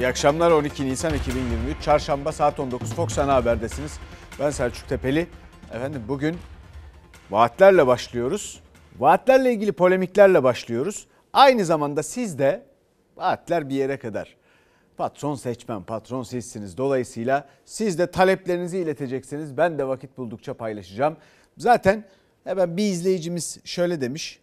İyi akşamlar 12 Nisan 2023 Çarşamba saat 19 Fox Ana Haber'desiniz. Ben Selçuk Tepeli. Efendim bugün vaatlerle başlıyoruz. Vaatlerle ilgili polemiklerle başlıyoruz. Aynı zamanda siz de vaatler bir yere kadar. Patron seçmen, patron sizsiniz. Dolayısıyla siz de taleplerinizi ileteceksiniz. Ben de vakit buldukça paylaşacağım. Zaten hemen bir izleyicimiz şöyle demiş.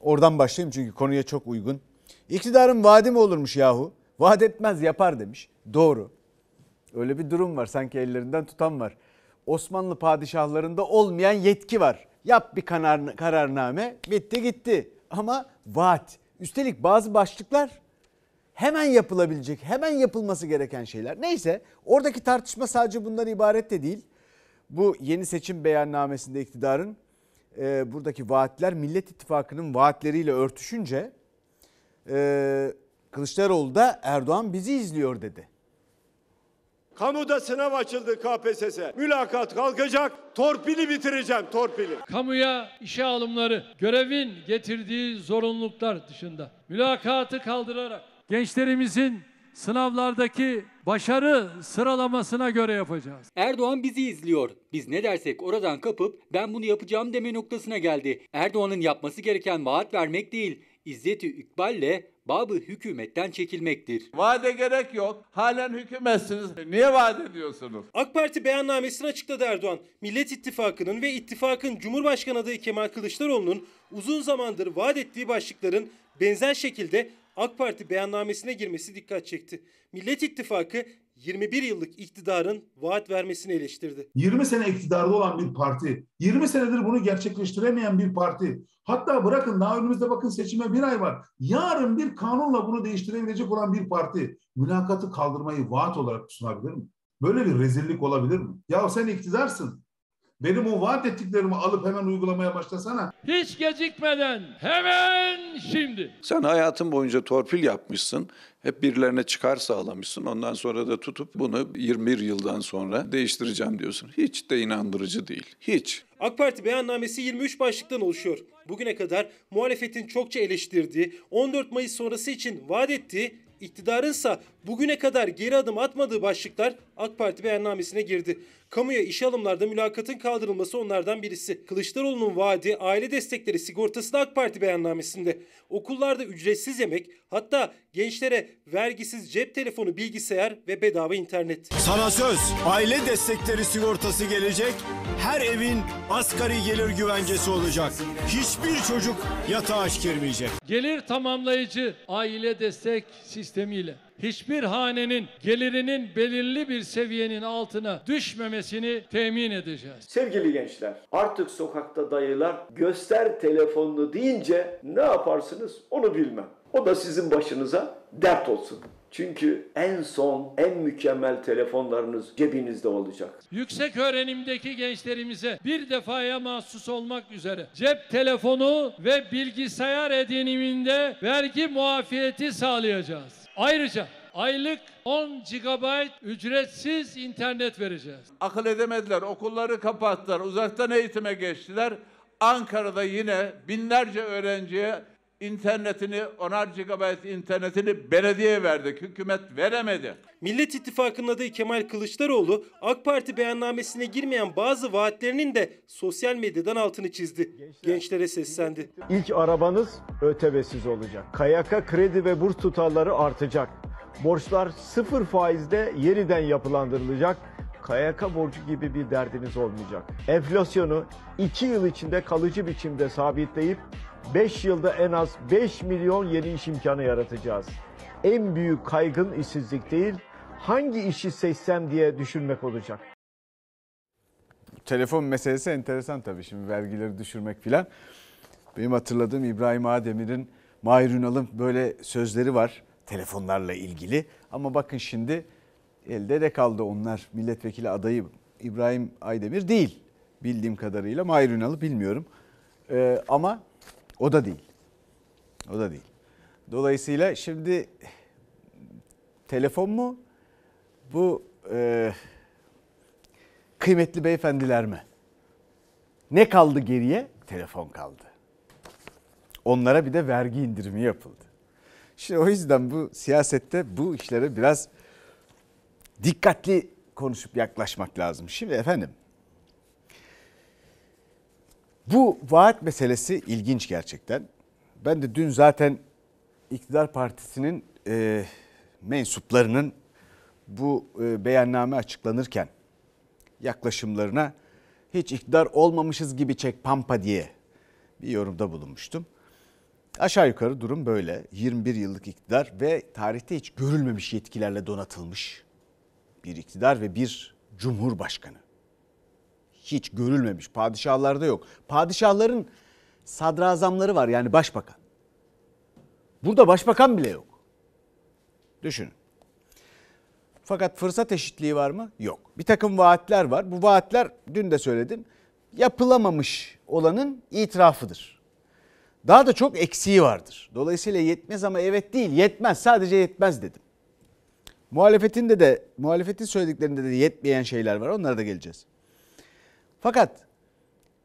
Oradan başlayayım çünkü konuya çok uygun. İktidarın vaadi mi olurmuş yahu? Vaat etmez yapar demiş. Doğru. Öyle bir durum var sanki ellerinden tutan var. Osmanlı padişahlarında olmayan yetki var. Yap bir karar, kararname bitti gitti. Ama vaat. Üstelik bazı başlıklar hemen yapılabilecek, hemen yapılması gereken şeyler. Neyse oradaki tartışma sadece bundan ibaret de değil. Bu yeni seçim beyannamesinde iktidarın e, buradaki vaatler Millet İttifakı'nın vaatleriyle örtüşünce e, Kılıçdaroğlu da Erdoğan bizi izliyor dedi. Kamuda sınav açıldı KPSS. Mülakat kalkacak. Torpili bitireceğim torpili. Kamuya işe alımları görevin getirdiği zorunluluklar dışında mülakatı kaldırarak gençlerimizin sınavlardaki başarı sıralamasına göre yapacağız. Erdoğan bizi izliyor. Biz ne dersek oradan kapıp ben bunu yapacağım deme noktasına geldi. Erdoğan'ın yapması gereken vaat vermek değil, İzzeti İkbal'le babı hükümetten çekilmektir. Vade gerek yok. Halen hükümetsiniz. Niye vaat ediyorsunuz? AK Parti beyannamesini açıkladı Erdoğan. Millet İttifakı'nın ve ittifakın Cumhurbaşkanı adayı Kemal Kılıçdaroğlu'nun uzun zamandır vaat ettiği başlıkların benzer şekilde AK Parti beyannamesine girmesi dikkat çekti. Millet İttifakı 21 yıllık iktidarın vaat vermesini eleştirdi. 20 sene iktidarda olan bir parti, 20 senedir bunu gerçekleştiremeyen bir parti. Hatta bırakın daha önümüzde bakın seçime bir ay var. Yarın bir kanunla bunu değiştirebilecek olan bir parti mülakatı kaldırmayı vaat olarak sunabilir mi? Böyle bir rezillik olabilir mi? Ya sen iktidarsın. Benim o vaat ettiklerimi alıp hemen uygulamaya başlasana. Hiç gecikmeden hemen şimdi. Sen hayatın boyunca torpil yapmışsın. Hep birilerine çıkar sağlamışsın. Ondan sonra da tutup bunu 21 yıldan sonra değiştireceğim diyorsun. Hiç de inandırıcı değil. Hiç. AK Parti beyannamesi 23 başlıktan oluşuyor. Bugüne kadar muhalefetin çokça eleştirdiği, 14 Mayıs sonrası için vaat ettiği iktidarınsa bugüne kadar geri adım atmadığı başlıklar AK Parti beyannamesine girdi. Kamuya işe alımlarda mülakatın kaldırılması onlardan birisi. Kılıçdaroğlu'nun vaadi aile destekleri sigortası AK Parti beyannamesinde. Okullarda ücretsiz yemek hatta gençlere vergisiz cep telefonu, bilgisayar ve bedava internet. Sana söz aile destekleri sigortası gelecek. Her evin asgari gelir güvencesi olacak. Hiçbir çocuk yatağa aç girmeyecek. Gelir tamamlayıcı aile destek sistemiyle hiçbir hanenin gelirinin belirli bir seviyenin altına düşmemesini temin edeceğiz. Sevgili gençler, artık sokakta dayılar göster telefonunu deyince ne yaparsınız onu bilmem. O da sizin başınıza dert olsun. Çünkü en son, en mükemmel telefonlarınız cebinizde olacak. Yüksek öğrenimdeki gençlerimize bir defaya mahsus olmak üzere cep telefonu ve bilgisayar ediniminde vergi muafiyeti sağlayacağız. Ayrıca aylık 10 GB ücretsiz internet vereceğiz. Akıl edemediler, okulları kapattılar, uzaktan eğitime geçtiler. Ankara'da yine binlerce öğrenciye internetini, onar GB internetini belediye verdik. Hükümet veremedi. Millet İttifakı'nın adayı Kemal Kılıçdaroğlu, AK Parti beyannamesine girmeyen bazı vaatlerinin de sosyal medyadan altını çizdi. Gençler, Gençlere seslendi. İlk arabanız ÖTV'siz olacak. KYK kredi ve burs tutarları artacak. Borçlar sıfır faizde yeniden yapılandırılacak. KYK borcu gibi bir derdiniz olmayacak. Enflasyonu iki yıl içinde kalıcı biçimde sabitleyip 5 yılda en az 5 milyon yeni iş imkanı yaratacağız. En büyük kaygın işsizlik değil, hangi işi seçsem diye düşünmek olacak. Telefon meselesi enteresan tabii şimdi vergileri düşürmek filan. Benim hatırladığım İbrahim Ademir'in Mahir Ünal'ın böyle sözleri var telefonlarla ilgili. Ama bakın şimdi elde de kaldı onlar milletvekili adayı İbrahim Aydemir değil. Bildiğim kadarıyla Mahir Ünal'ı bilmiyorum. Ee, ama o da değil. O da değil. Dolayısıyla şimdi telefon mu? Bu e, kıymetli beyefendiler mi? Ne kaldı geriye? Telefon kaldı. Onlara bir de vergi indirimi yapıldı. Şimdi o yüzden bu siyasette bu işlere biraz dikkatli konuşup yaklaşmak lazım. Şimdi efendim bu vaat meselesi ilginç gerçekten. Ben de dün zaten iktidar partisinin e, mensuplarının bu e, beyanname açıklanırken yaklaşımlarına hiç iktidar olmamışız gibi çek pampa diye bir yorumda bulunmuştum. Aşağı yukarı durum böyle. 21 yıllık iktidar ve tarihte hiç görülmemiş yetkilerle donatılmış bir iktidar ve bir cumhurbaşkanı hiç görülmemiş. Padişahlarda yok. Padişahların sadrazamları var yani başbakan. Burada başbakan bile yok. Düşünün. Fakat fırsat eşitliği var mı? Yok. Bir takım vaatler var. Bu vaatler dün de söyledim. Yapılamamış olanın itirafıdır. Daha da çok eksiği vardır. Dolayısıyla yetmez ama evet değil, yetmez. Sadece yetmez dedim. Muhalefetin de de muhalefetin söylediklerinde de yetmeyen şeyler var. Onlara da geleceğiz. Fakat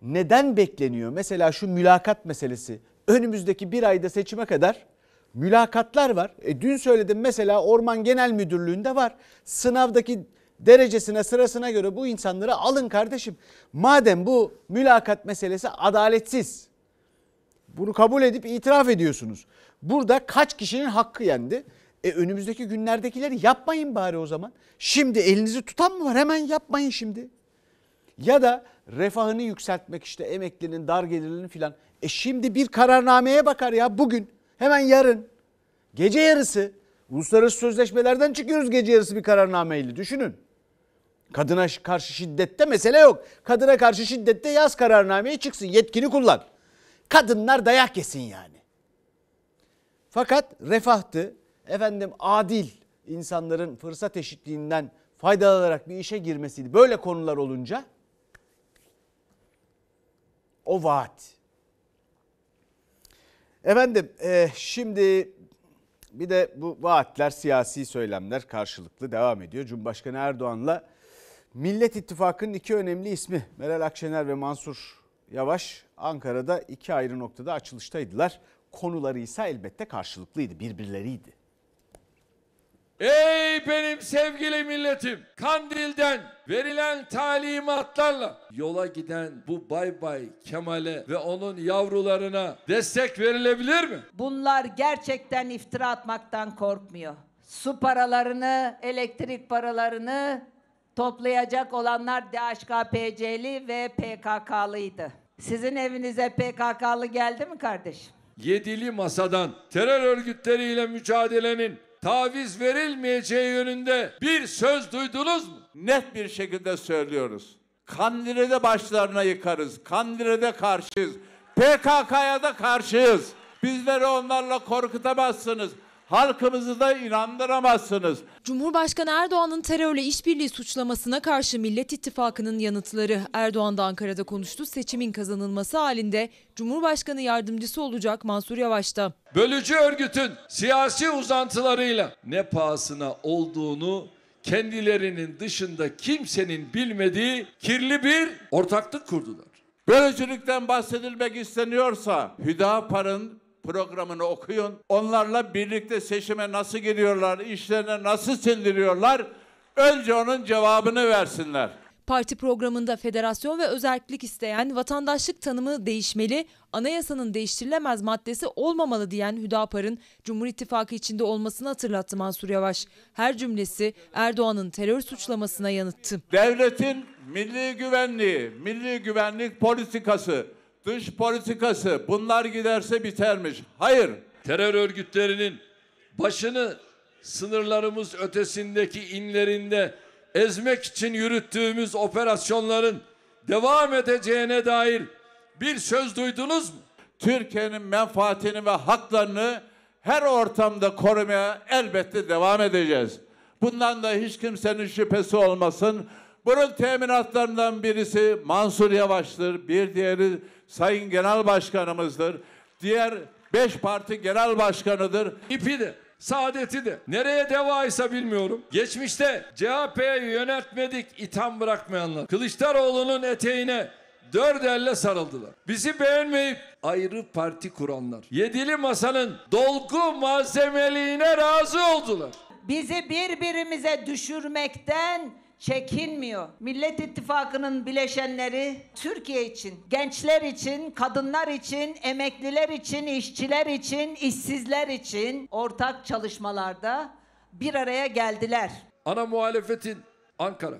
neden bekleniyor? Mesela şu mülakat meselesi. Önümüzdeki bir ayda seçime kadar mülakatlar var. E, dün söyledim mesela Orman Genel Müdürlüğü'nde var. Sınavdaki derecesine sırasına göre bu insanları alın kardeşim. Madem bu mülakat meselesi adaletsiz. Bunu kabul edip itiraf ediyorsunuz. Burada kaç kişinin hakkı yendi? E önümüzdeki günlerdekileri yapmayın bari o zaman. Şimdi elinizi tutan mı var? Hemen yapmayın şimdi. Ya da refahını yükseltmek işte emeklinin, dar gelirlinin filan. E şimdi bir kararnameye bakar ya bugün hemen yarın gece yarısı uluslararası sözleşmelerden çıkıyoruz gece yarısı bir kararnameyle düşünün. Kadına karşı şiddette mesele yok. Kadına karşı şiddette yaz kararnameyi çıksın yetkini kullan. Kadınlar dayak yesin yani. Fakat refahtı efendim adil insanların fırsat eşitliğinden faydalanarak bir işe girmesiydi. Böyle konular olunca o vaat. Efendim e, şimdi bir de bu vaatler siyasi söylemler karşılıklı devam ediyor. Cumhurbaşkanı Erdoğan'la Millet İttifakı'nın iki önemli ismi Meral Akşener ve Mansur Yavaş Ankara'da iki ayrı noktada açılıştaydılar. Konuları ise elbette karşılıklıydı, birbirleriydi. Ey benim sevgili milletim, Kandil'den verilen talimatlarla yola giden bu Bay Bay Kemal'e ve onun yavrularına destek verilebilir mi? Bunlar gerçekten iftira atmaktan korkmuyor. Su paralarını, elektrik paralarını toplayacak olanlar DHKPC'li ve PKK'lıydı. Sizin evinize PKK'lı geldi mi kardeşim? Yedili masadan terör örgütleriyle mücadelenin taviz verilmeyeceği yönünde bir söz duydunuz mu? Net bir şekilde söylüyoruz. Kandil'e başlarına yıkarız. Kandil'e karşıyız. PKK'ya da karşıyız. Bizleri onlarla korkutamazsınız halkımızı da inandıramazsınız. Cumhurbaşkanı Erdoğan'ın terörle işbirliği suçlamasına karşı Millet İttifakı'nın yanıtları Erdoğan da Ankara'da konuştu. Seçimin kazanılması halinde Cumhurbaşkanı yardımcısı olacak Mansur Yavaş'ta. Bölücü örgütün siyasi uzantılarıyla ne pahasına olduğunu kendilerinin dışında kimsenin bilmediği kirli bir ortaklık kurdular. Bölücülükten bahsedilmek isteniyorsa Hüdapar'ın programını okuyun. Onlarla birlikte seçime nasıl giriyorlar, işlerine nasıl sindiriyorlar? Önce onun cevabını versinler. Parti programında federasyon ve özellik isteyen vatandaşlık tanımı değişmeli, anayasanın değiştirilemez maddesi olmamalı diyen Hüdapar'ın Cumhur İttifakı içinde olmasını hatırlattı Mansur Yavaş. Her cümlesi Erdoğan'ın terör suçlamasına yanıttı. Devletin milli güvenliği, milli güvenlik politikası dış politikası bunlar giderse bitermiş. Hayır. Terör örgütlerinin başını sınırlarımız ötesindeki inlerinde ezmek için yürüttüğümüz operasyonların devam edeceğine dair bir söz duydunuz mu? Türkiye'nin menfaatini ve haklarını her ortamda korumaya elbette devam edeceğiz. Bundan da hiç kimsenin şüphesi olmasın. Bunun teminatlarından birisi Mansur Yavaş'tır, bir diğeri Sayın Genel Başkanımızdır, diğer beş parti genel başkanıdır. İpi de saadeti de. Nereye devaysa bilmiyorum. Geçmişte CHP'ye yönetmedik itham bırakmayanlar. Kılıçdaroğlu'nun eteğine dört elle sarıldılar. Bizi beğenmeyip ayrı parti kuranlar. Yedili masanın dolgu malzemeliğine razı oldular. Bizi birbirimize düşürmekten çekinmiyor. Millet İttifakı'nın bileşenleri Türkiye için, gençler için, kadınlar için, emekliler için, işçiler için, işsizler için ortak çalışmalarda bir araya geldiler. Ana muhalefetin Ankara,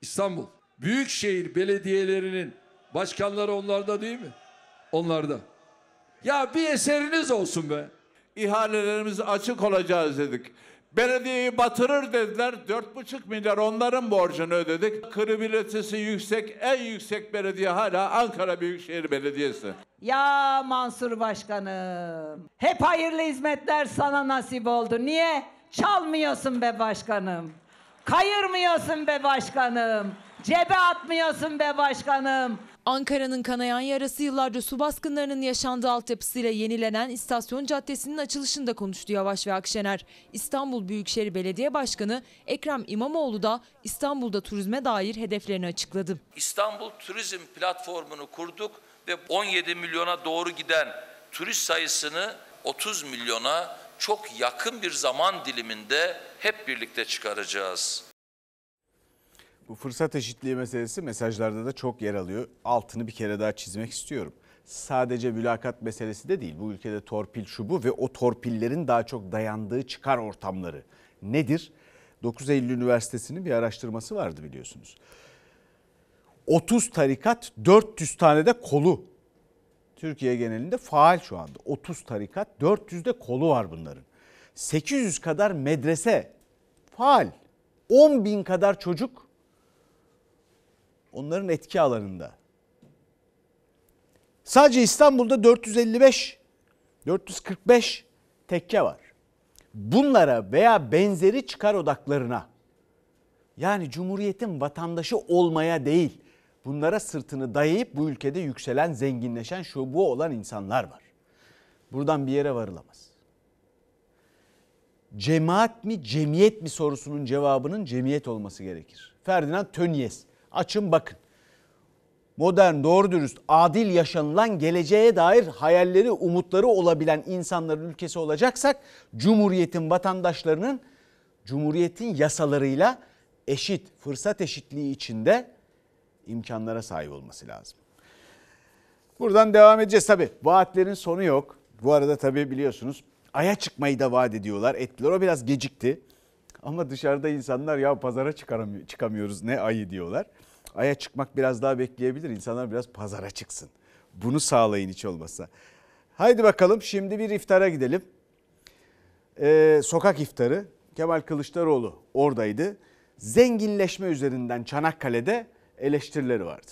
İstanbul, büyükşehir belediyelerinin başkanları onlarda değil mi? Onlarda. Ya bir eseriniz olsun be. İhalelerimiz açık olacağız dedik. Belediyeyi batırır dediler. dört buçuk milyar onların borcunu ödedik. Kredibilitesi yüksek, en yüksek belediye hala Ankara Büyükşehir Belediyesi. Ya Mansur Başkanım, hep hayırlı hizmetler sana nasip oldu. Niye? Çalmıyorsun be başkanım. Kayırmıyorsun be başkanım. Cebe atmıyorsun be başkanım. Ankara'nın kanayan yarası yıllarca su baskınlarının yaşandığı altyapısıyla yenilenen İstasyon Caddesi'nin açılışında konuştu Yavaş ve Akşener. İstanbul Büyükşehir Belediye Başkanı Ekrem İmamoğlu da İstanbul'da turizme dair hedeflerini açıkladı. İstanbul Turizm Platformu'nu kurduk ve 17 milyona doğru giden turist sayısını 30 milyona çok yakın bir zaman diliminde hep birlikte çıkaracağız. Bu fırsat eşitliği meselesi mesajlarda da çok yer alıyor. Altını bir kere daha çizmek istiyorum. Sadece mülakat meselesi de değil. Bu ülkede torpil şu bu ve o torpillerin daha çok dayandığı çıkar ortamları. Nedir? 9 Eylül Üniversitesi'nin bir araştırması vardı biliyorsunuz. 30 tarikat 400 tane de kolu. Türkiye genelinde faal şu anda. 30 tarikat 400 de kolu var bunların. 800 kadar medrese faal. 10 bin kadar çocuk onların etki alanında. Sadece İstanbul'da 455 445 tekke var. Bunlara veya benzeri çıkar odaklarına yani cumhuriyetin vatandaşı olmaya değil, bunlara sırtını dayayıp bu ülkede yükselen, zenginleşen, şu bu olan insanlar var. Buradan bir yere varılamaz. Cemaat mi, cemiyet mi sorusunun cevabının cemiyet olması gerekir. Ferdinand Tönnies Açın bakın. Modern, doğru dürüst, adil yaşanılan geleceğe dair hayalleri, umutları olabilen insanların ülkesi olacaksak Cumhuriyet'in vatandaşlarının Cumhuriyet'in yasalarıyla eşit, fırsat eşitliği içinde imkanlara sahip olması lazım. Buradan devam edeceğiz tabi. Vaatlerin sonu yok. Bu arada tabi biliyorsunuz aya çıkmayı da vaat ediyorlar, ettiler. O biraz gecikti. Ama dışarıda insanlar ya pazara çıkamıyoruz ne ayı diyorlar. Ay'a çıkmak biraz daha bekleyebilir. İnsanlar biraz pazara çıksın. Bunu sağlayın hiç olmasa. Haydi bakalım şimdi bir iftara gidelim. Ee, sokak iftarı. Kemal Kılıçdaroğlu oradaydı. Zenginleşme üzerinden Çanakkale'de eleştirileri vardı.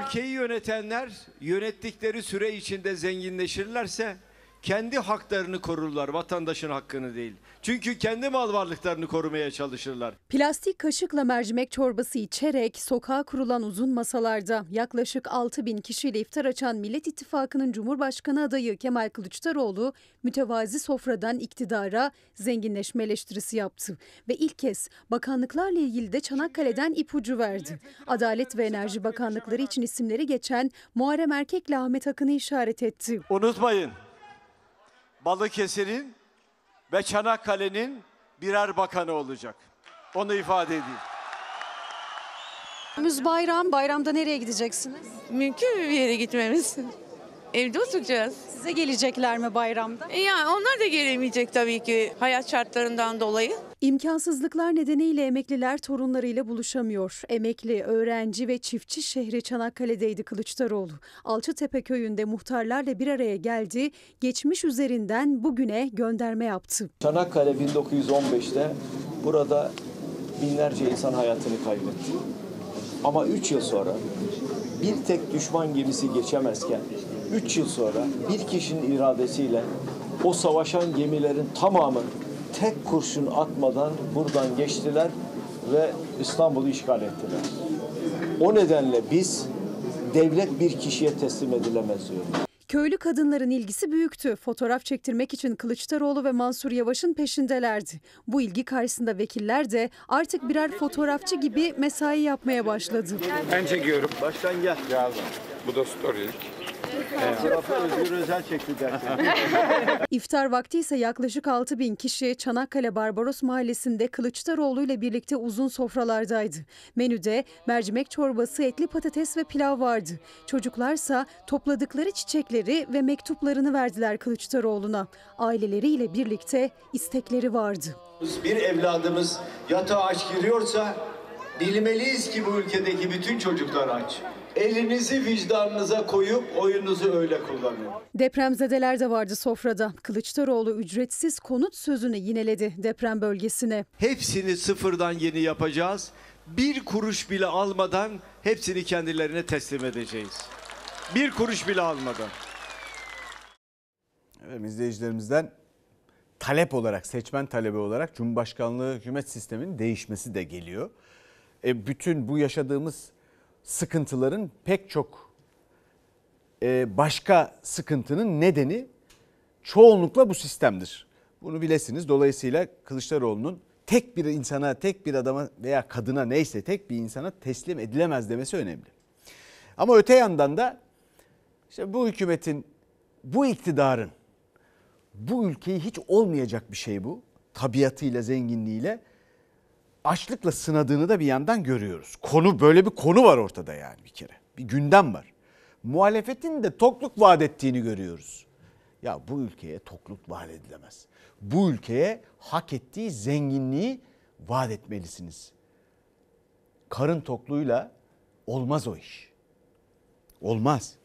Ülkeyi yönetenler yönettikleri süre içinde zenginleşirlerse kendi haklarını korurlar, vatandaşın hakkını değil. Çünkü kendi mal varlıklarını korumaya çalışırlar. Plastik kaşıkla mercimek çorbası içerek sokağa kurulan uzun masalarda yaklaşık 6 bin kişiyle iftar açan Millet İttifakı'nın Cumhurbaşkanı adayı Kemal Kılıçdaroğlu mütevazi sofradan iktidara zenginleşme eleştirisi yaptı. Ve ilk kez bakanlıklarla ilgili de Çanakkale'den ipucu verdi. Adalet ve Enerji Bakanlıkları için isimleri geçen Muharrem Erkek'le Ahmet Akın'ı işaret etti. Unutmayın Balıkesir'in ve Çanakkale'nin birer bakanı olacak. Onu ifade edeyim. Müz bayram, bayramda nereye gideceksiniz? Mümkün mü bir yere gitmemiz? Evde oturacağız. Size gelecekler mi bayramda? E ya onlar da gelemeyecek tabii ki hayat şartlarından dolayı. İmkansızlıklar nedeniyle emekliler torunlarıyla buluşamıyor. Emekli, öğrenci ve çiftçi şehri Çanakkale'deydi Kılıçdaroğlu. Alçıtepe köyünde muhtarlarla bir araya geldi, geçmiş üzerinden bugüne gönderme yaptı. Çanakkale 1915'te burada binlerce insan hayatını kaybetti. Ama 3 yıl sonra bir tek düşman gemisi geçemezken 3 yıl sonra bir kişinin iradesiyle o savaşan gemilerin tamamı tek kurşun atmadan buradan geçtiler ve İstanbul'u işgal ettiler. O nedenle biz devlet bir kişiye teslim edilemez diyoruz. Köylü kadınların ilgisi büyüktü. Fotoğraf çektirmek için Kılıçdaroğlu ve Mansur Yavaş'ın peşindelerdi. Bu ilgi karşısında vekiller de artık birer fotoğrafçı gibi mesai yapmaya başladı. Ben çekiyorum. Baştan gel. Yazın. Bu da storylik. Özel çekti İftar vakti ise yaklaşık 6 bin kişi Çanakkale Barbaros Mahallesi'nde Kılıçdaroğlu ile birlikte uzun sofralardaydı. Menüde mercimek çorbası, etli patates ve pilav vardı. Çocuklarsa topladıkları çiçekleri ve mektuplarını verdiler Kılıçdaroğlu'na. Aileleriyle birlikte istekleri vardı. Bir evladımız yatağa aç giriyorsa bilmeliyiz ki bu ülkedeki bütün çocuklar aç elinizi vicdanınıza koyup oyunuzu öyle kullanın. Depremzedeler de vardı sofrada. Kılıçdaroğlu ücretsiz konut sözünü yineledi deprem bölgesine. Hepsini sıfırdan yeni yapacağız. Bir kuruş bile almadan hepsini kendilerine teslim edeceğiz. Bir kuruş bile almadan. Evet, izleyicilerimizden talep olarak, seçmen talebi olarak Cumhurbaşkanlığı hükümet sisteminin değişmesi de geliyor. E, bütün bu yaşadığımız sıkıntıların pek çok e, başka sıkıntının nedeni çoğunlukla bu sistemdir. Bunu bilesiniz. Dolayısıyla Kılıçdaroğlu'nun tek bir insana, tek bir adama veya kadına neyse tek bir insana teslim edilemez demesi önemli. Ama öte yandan da işte bu hükümetin, bu iktidarın bu ülkeyi hiç olmayacak bir şey bu. Tabiatıyla, zenginliğiyle açlıkla sınadığını da bir yandan görüyoruz. Konu böyle bir konu var ortada yani bir kere. Bir gündem var. Muhalefetin de tokluk vaat ettiğini görüyoruz. Ya bu ülkeye tokluk vaat edilemez. Bu ülkeye hak ettiği zenginliği vaat etmelisiniz. Karın tokluğuyla olmaz o iş. Olmaz.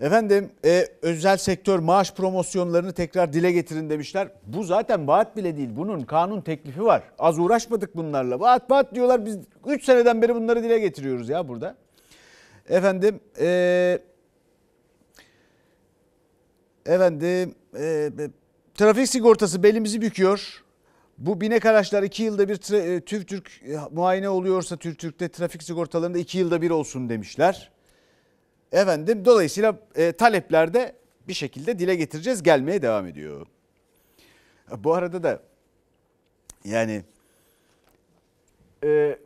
Efendim e, özel sektör maaş promosyonlarını tekrar dile getirin demişler. Bu zaten vaat bile değil. Bunun kanun teklifi var. Az uğraşmadık bunlarla. Vaat vaat diyorlar biz 3 seneden beri bunları dile getiriyoruz ya burada. Efendim e, efendim e, e trafik sigortası belimizi büküyor. Bu binek araçlar 2 yılda bir e, TÜVTÜRK e, muayene oluyorsa TÜVTÜRK'te trafik sigortalarında 2 yılda bir olsun demişler. Efendim dolayısıyla e, taleplerde bir şekilde dile getireceğiz gelmeye devam ediyor. Bu arada da yani e,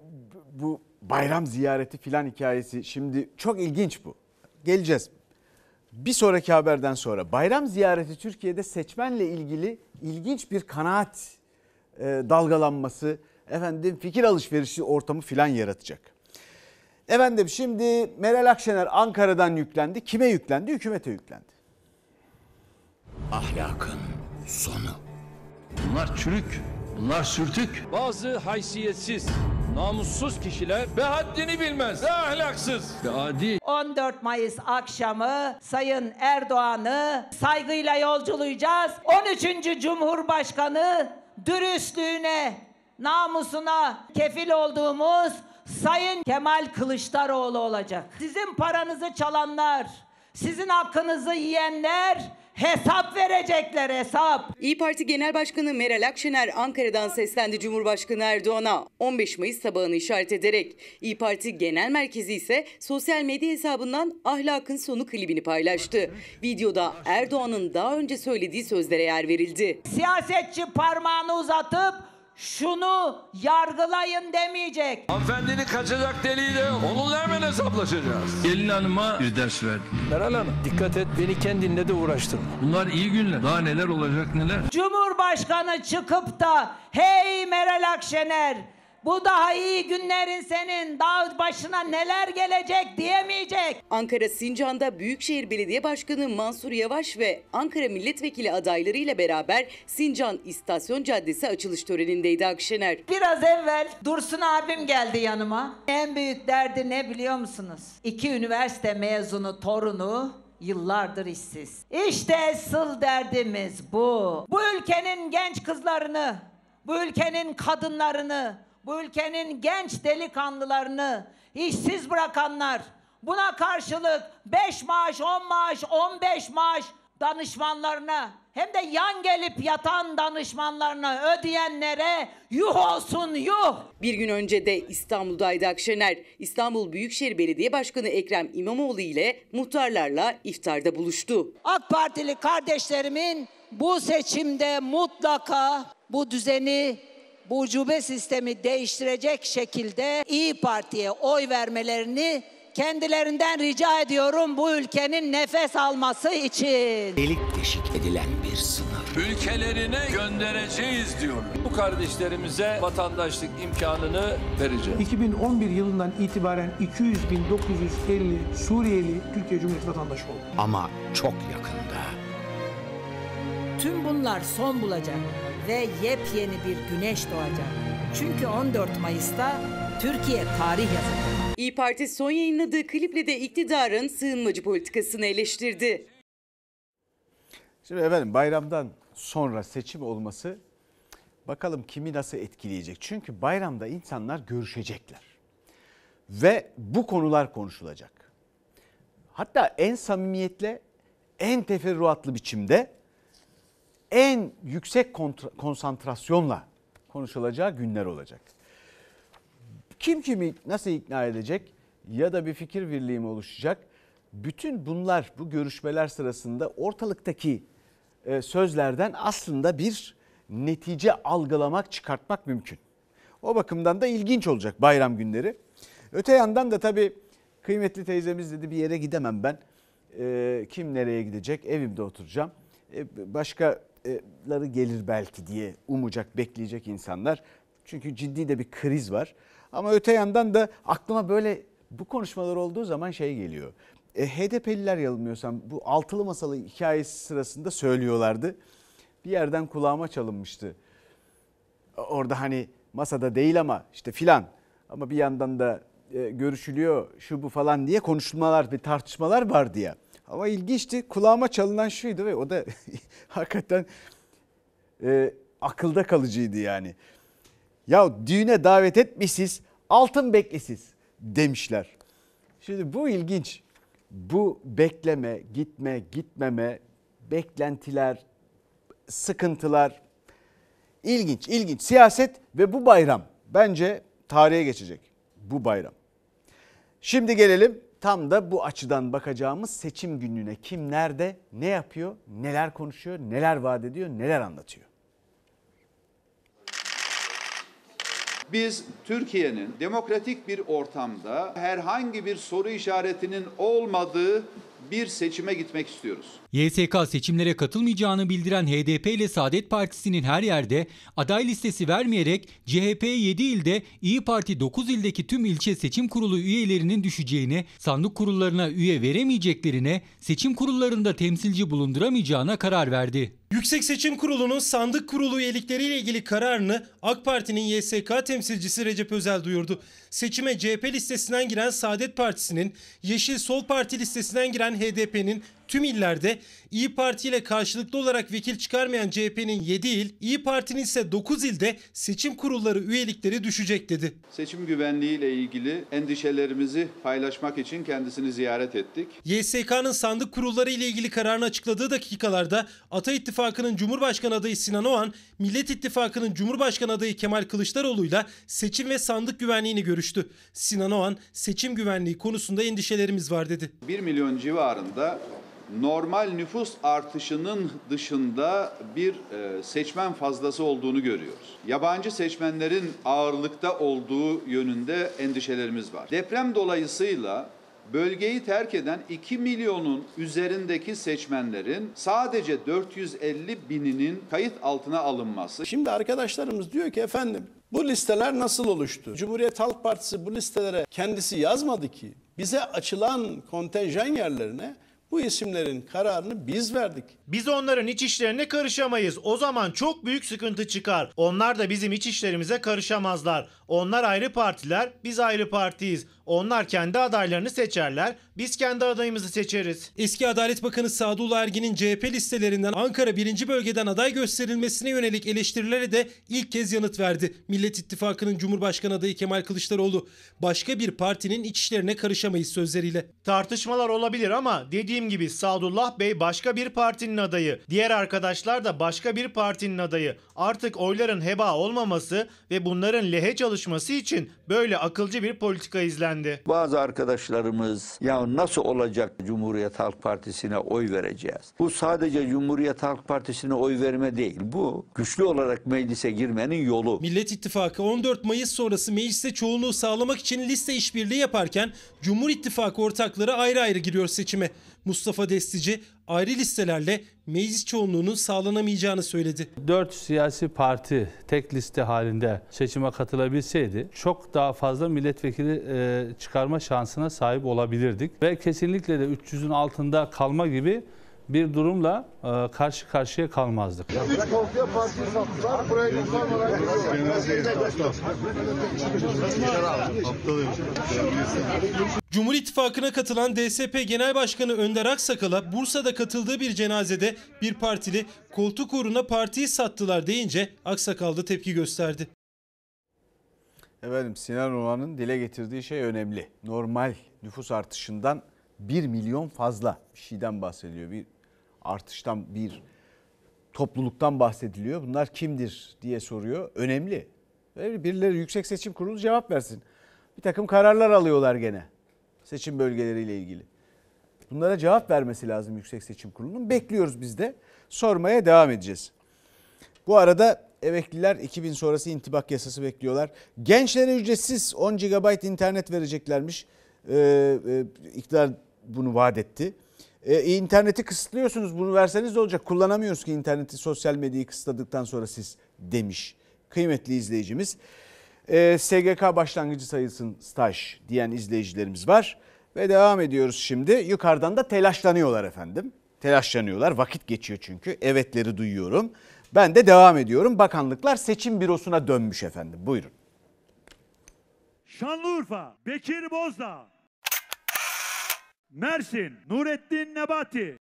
bu bayram ziyareti filan hikayesi şimdi çok ilginç bu. Geleceğiz. Bir sonraki haberden sonra bayram ziyareti Türkiye'de seçmenle ilgili ilginç bir kanaat e, dalgalanması, efendim fikir alışverişi ortamı filan yaratacak. Efendim şimdi Meral Akşener Ankara'dan yüklendi. Kime yüklendi? Hükümete yüklendi. Ahlakın sonu. Bunlar çürük, bunlar sürtük. Bazı haysiyetsiz, namussuz kişiler ve haddini bilmez ve ahlaksız ve adi. 14 Mayıs akşamı Sayın Erdoğan'ı saygıyla yolculayacağız. 13. Cumhurbaşkanı dürüstlüğüne, namusuna kefil olduğumuz Sayın Kemal Kılıçdaroğlu olacak. Sizin paranızı çalanlar, sizin hakkınızı yiyenler hesap verecekler hesap. İyi Parti Genel Başkanı Meral Akşener Ankara'dan seslendi Cumhurbaşkanı Erdoğan'a. 15 Mayıs sabahını işaret ederek İyi Parti Genel Merkezi ise sosyal medya hesabından Ahlakın Sonu klibini paylaştı. Videoda Erdoğan'ın daha önce söylediği sözlere yer verildi. Siyasetçi parmağını uzatıp şunu yargılayın demeyecek. Hanımefendinin kaçacak de. onunla hemen hesaplaşacağız. Gelin hanıma bir ders verdi. Meral Hanım dikkat et beni kendinle de uğraştırma. Bunlar iyi günler. Daha neler olacak neler. Cumhurbaşkanı çıkıp da hey Meral Akşener bu daha iyi günlerin senin dağ başına neler gelecek diyemeyecek. Ankara Sincan'da Büyükşehir Belediye Başkanı Mansur Yavaş ve Ankara Milletvekili adaylarıyla beraber Sincan İstasyon Caddesi açılış törenindeydi Akşener. Biraz evvel Dursun abim geldi yanıma. En büyük derdi ne biliyor musunuz? İki üniversite mezunu torunu yıllardır işsiz. İşte asıl derdimiz bu. Bu ülkenin genç kızlarını, bu ülkenin kadınlarını bu ülkenin genç delikanlılarını işsiz bırakanlar, buna karşılık 5 maaş, 10 maaş, 15 maaş danışmanlarına hem de yan gelip yatan danışmanlarına ödeyenlere yuh olsun yuh. Bir gün önce de İstanbul'daydı Akşener. İstanbul Büyükşehir Belediye Başkanı Ekrem İmamoğlu ile muhtarlarla iftarda buluştu. AK Partili kardeşlerimin bu seçimde mutlaka bu düzeni bu ucube sistemi değiştirecek şekilde İyi Parti'ye oy vermelerini kendilerinden rica ediyorum bu ülkenin nefes alması için. Delik deşik edilen bir sınır. Ülkelerine göndereceğiz diyor. Bu kardeşlerimize vatandaşlık imkanını vereceğiz. 2011 yılından itibaren 200.950 Suriyeli Türkiye Cumhuriyeti vatandaşı oldu. Ama çok yakın Tüm bunlar son bulacak ve yepyeni bir güneş doğacak. Çünkü 14 Mayıs'ta Türkiye tarih yazacak. İyi Parti son yayınladığı kliple de iktidarın sığınmacı politikasını eleştirdi. Şimdi efendim bayramdan sonra seçim olması bakalım kimi nasıl etkileyecek? Çünkü bayramda insanlar görüşecekler. Ve bu konular konuşulacak. Hatta en samimiyetle, en teferruatlı biçimde en yüksek konsantrasyonla konuşulacağı günler olacak. Kim kimi nasıl ikna edecek ya da bir fikir birliği mi oluşacak? Bütün bunlar bu görüşmeler sırasında ortalıktaki e, sözlerden aslında bir netice algılamak, çıkartmak mümkün. O bakımdan da ilginç olacak bayram günleri. Öte yandan da tabii kıymetli teyzemiz dedi bir yere gidemem ben. E, kim nereye gidecek? Evimde oturacağım. E, başka ları ıı, gelir belki diye umacak, bekleyecek insanlar. Çünkü ciddi de bir kriz var. Ama öte yandan da aklıma böyle bu konuşmalar olduğu zaman şey geliyor. E, HDP'liler yanılmıyorsam bu altılı masalı hikayesi sırasında söylüyorlardı. Bir yerden kulağıma çalınmıştı. Orada hani masada değil ama işte filan ama bir yandan da e, görüşülüyor şu bu falan diye konuşmalar bir tartışmalar vardı ya. Ama ilginçti. Kulağıma çalınan şuydu ve o da hakikaten e, akılda kalıcıydı yani. Ya düğüne davet etmişsiz altın beklesiz demişler. Şimdi bu ilginç. Bu bekleme, gitme, gitmeme, beklentiler, sıkıntılar ilginç, ilginç. Siyaset ve bu bayram bence tarihe geçecek. Bu bayram. Şimdi gelelim tam da bu açıdan bakacağımız seçim günlüğüne kim nerede ne yapıyor, neler konuşuyor, neler vaat ediyor, neler anlatıyor. Biz Türkiye'nin demokratik bir ortamda herhangi bir soru işaretinin olmadığı bir seçime gitmek istiyoruz. YSK seçimlere katılmayacağını bildiren HDP ile Saadet Partisi'nin her yerde aday listesi vermeyerek CHP 7 ilde, İyi Parti 9 ildeki tüm ilçe seçim kurulu üyelerinin düşeceğine, sandık kurullarına üye veremeyeceklerine, seçim kurullarında temsilci bulunduramayacağına karar verdi. Yüksek Seçim Kurulu'nun sandık kurulu üyelikleriyle ilgili kararını AK Parti'nin YSK temsilcisi Recep Özel duyurdu. Seçime CHP listesinden giren Saadet Partisi'nin, Yeşil Sol Parti listesinden giren ben HDP'nin tüm illerde İyi Parti ile karşılıklı olarak vekil çıkarmayan CHP'nin 7 il, İyi Parti'nin ise 9 ilde seçim kurulları üyelikleri düşecek dedi. Seçim güvenliği ile ilgili endişelerimizi paylaşmak için kendisini ziyaret ettik. YSK'nın sandık kurulları ile ilgili kararını açıkladığı dakikalarda Ata İttifakı'nın Cumhurbaşkanı adayı Sinan Oğan, Millet İttifakı'nın Cumhurbaşkanı adayı Kemal Kılıçdaroğlu'yla seçim ve sandık güvenliğini görüştü. Sinan Oğan, seçim güvenliği konusunda endişelerimiz var dedi. 1 milyon civarında normal nüfus artışının dışında bir e, seçmen fazlası olduğunu görüyoruz. Yabancı seçmenlerin ağırlıkta olduğu yönünde endişelerimiz var. Deprem dolayısıyla bölgeyi terk eden 2 milyonun üzerindeki seçmenlerin sadece 450 bininin kayıt altına alınması. Şimdi arkadaşlarımız diyor ki efendim bu listeler nasıl oluştu? Cumhuriyet Halk Partisi bu listelere kendisi yazmadı ki. Bize açılan kontenjan yerlerine bu isimlerin kararını biz verdik. Biz onların iç işlerine karışamayız. O zaman çok büyük sıkıntı çıkar. Onlar da bizim iç işlerimize karışamazlar. Onlar ayrı partiler, biz ayrı partiyiz. Onlar kendi adaylarını seçerler, biz kendi adayımızı seçeriz. Eski Adalet Bakanı Sadullah Ergin'in CHP listelerinden Ankara 1. bölgeden aday gösterilmesine yönelik eleştirilere de ilk kez yanıt verdi. Millet İttifakı'nın Cumhurbaşkanı adayı Kemal Kılıçdaroğlu başka bir partinin iç işlerine karışamayız sözleriyle. Tartışmalar olabilir ama dediğim gibi Sadullah Bey başka bir partinin adayı. Diğer arkadaşlar da başka bir partinin adayı. Artık oyların heba olmaması ve bunların lehe çalışması oluşması için böyle akılcı bir politika izlendi. Bazı arkadaşlarımız ya nasıl olacak Cumhuriyet Halk Partisi'ne oy vereceğiz? Bu sadece Cumhuriyet Halk Partisi'ne oy verme değil. Bu güçlü olarak meclise girmenin yolu. Millet İttifakı 14 Mayıs sonrası mecliste çoğunluğu sağlamak için liste işbirliği yaparken Cumhur İttifakı ortakları ayrı ayrı giriyor seçime. Mustafa Destici ayrı listelerle meclis çoğunluğunun sağlanamayacağını söyledi. Dört siyasi parti tek liste halinde seçime katılabilseydi çok daha fazla milletvekili e, çıkarma şansına sahip olabilirdik. Ve kesinlikle de 300'ün altında kalma gibi bir durumla e, karşı karşıya kalmazdık. Cumhur İttifakı'na katılan DSP Genel Başkanı Önder Aksakal'a Bursa'da katıldığı bir cenazede bir partili koltuk uğruna partiyi sattılar deyince Aksakal da tepki gösterdi. Efendim Sinan Oğan'ın dile getirdiği şey önemli. Normal nüfus artışından 1 milyon fazla bir şeyden bahsediyor. Bir artıştan bir topluluktan bahsediliyor. Bunlar kimdir diye soruyor. Önemli. Birileri Yüksek Seçim Kurulu cevap versin. Bir takım kararlar alıyorlar gene seçim bölgeleriyle ilgili. Bunlara cevap vermesi lazım Yüksek Seçim Kurulu'nun. Bekliyoruz biz de. Sormaya devam edeceğiz. Bu arada emekliler 2000 sonrası intibak yasası bekliyorlar. Gençlere ücretsiz 10 GB internet vereceklermiş. Ee, e, iktidar bunu vaat etti. E, interneti kısıtlıyorsunuz bunu verseniz de olacak. Kullanamıyoruz ki interneti sosyal medyayı kısıtladıktan sonra siz demiş kıymetli izleyicimiz. E, SGK başlangıcı sayısın staj diyen izleyicilerimiz var. Ve devam ediyoruz şimdi. Yukarıdan da telaşlanıyorlar efendim. Telaşlanıyorlar. Vakit geçiyor çünkü. Evetleri duyuyorum. Ben de devam ediyorum. Bakanlıklar seçim bürosuna dönmüş efendim. Buyurun. Şanlıurfa, Bekir Bozdağ, Mersin, Nurettin Nebati.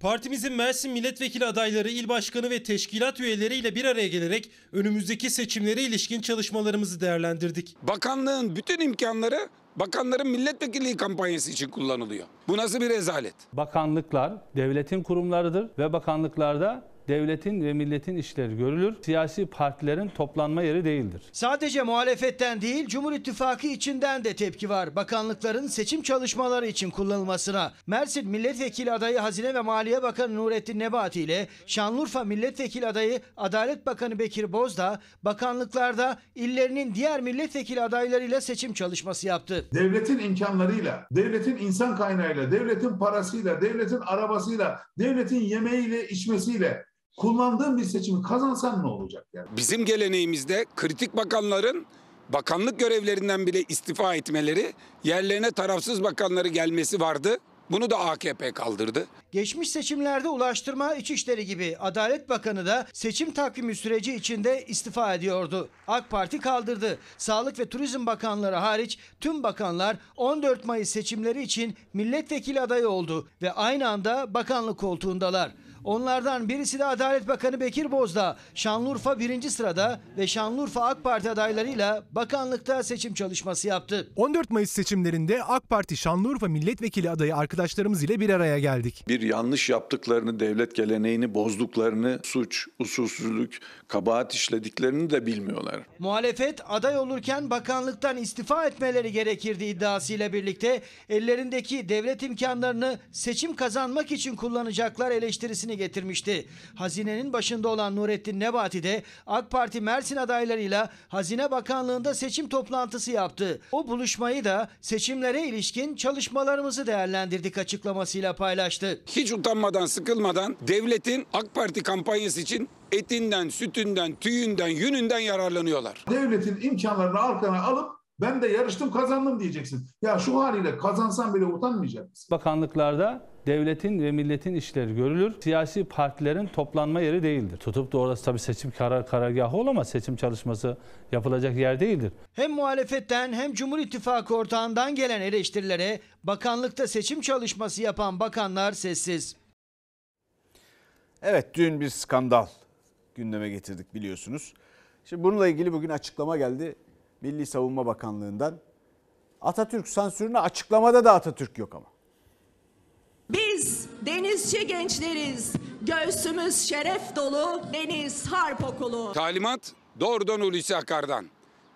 Partimizin Mersin milletvekili adayları, il başkanı ve teşkilat üyeleriyle bir araya gelerek önümüzdeki seçimlere ilişkin çalışmalarımızı değerlendirdik. Bakanlığın bütün imkanları bakanların milletvekilliği kampanyası için kullanılıyor. Bu nasıl bir rezalet? Bakanlıklar devletin kurumlarıdır ve bakanlıklarda devletin ve milletin işleri görülür. Siyasi partilerin toplanma yeri değildir. Sadece muhalefetten değil Cumhur İttifakı içinden de tepki var. Bakanlıkların seçim çalışmaları için kullanılmasına. Mersin Milletvekili adayı Hazine ve Maliye Bakanı Nurettin Nebati ile Şanlıurfa Milletvekili adayı Adalet Bakanı Bekir Bozdağ bakanlıklarda illerinin diğer milletvekili adaylarıyla seçim çalışması yaptı. Devletin imkanlarıyla, devletin insan kaynağıyla, devletin parasıyla, devletin arabasıyla, devletin yemeğiyle, içmesiyle kullandığın bir seçimi kazansan ne olacak yani? Bizim geleneğimizde kritik bakanların bakanlık görevlerinden bile istifa etmeleri, yerlerine tarafsız bakanları gelmesi vardı. Bunu da AKP kaldırdı. Geçmiş seçimlerde Ulaştırma İçişleri gibi Adalet Bakanı da seçim takvimi süreci içinde istifa ediyordu. AK Parti kaldırdı. Sağlık ve Turizm Bakanları hariç tüm bakanlar 14 Mayıs seçimleri için milletvekili adayı oldu ve aynı anda bakanlık koltuğundalar. Onlardan birisi de Adalet Bakanı Bekir Bozdağ. Şanlıurfa birinci sırada ve Şanlıurfa AK Parti adaylarıyla bakanlıkta seçim çalışması yaptı. 14 Mayıs seçimlerinde AK Parti Şanlıurfa milletvekili adayı arkadaşlarımız ile bir araya geldik. Bir yanlış yaptıklarını, devlet geleneğini bozduklarını, suç, usulsüzlük, kabahat işlediklerini de bilmiyorlar. Muhalefet aday olurken bakanlıktan istifa etmeleri gerekirdi iddiasıyla birlikte ellerindeki devlet imkanlarını seçim kazanmak için kullanacaklar eleştirisini hazinesini getirmişti. Hazinenin başında olan Nurettin Nebati de AK Parti Mersin adaylarıyla Hazine Bakanlığı'nda seçim toplantısı yaptı. O buluşmayı da seçimlere ilişkin çalışmalarımızı değerlendirdik açıklamasıyla paylaştı. Hiç utanmadan, sıkılmadan devletin AK Parti kampanyası için etinden, sütünden, tüyünden, yününden yararlanıyorlar. Devletin imkanlarını arkana alıp ben de yarıştım kazandım diyeceksin. Ya şu haliyle kazansan bile utanmayacak mısın? Bakanlıklarda devletin ve milletin işleri görülür. Siyasi partilerin toplanma yeri değildir. Tutup da orası tabii seçim karar karargahı olamaz. Seçim çalışması yapılacak yer değildir. Hem muhalefetten hem Cumhur İttifakı ortağından gelen eleştirilere bakanlıkta seçim çalışması yapan bakanlar sessiz. Evet dün bir skandal gündeme getirdik biliyorsunuz. Şimdi bununla ilgili bugün açıklama geldi. Milli Savunma Bakanlığı'ndan. Atatürk sansürüne açıklamada da Atatürk yok ama. Biz denizci gençleriz. Göğsümüz şeref dolu deniz harp okulu. Talimat doğrudan Hulusi Akar'dan.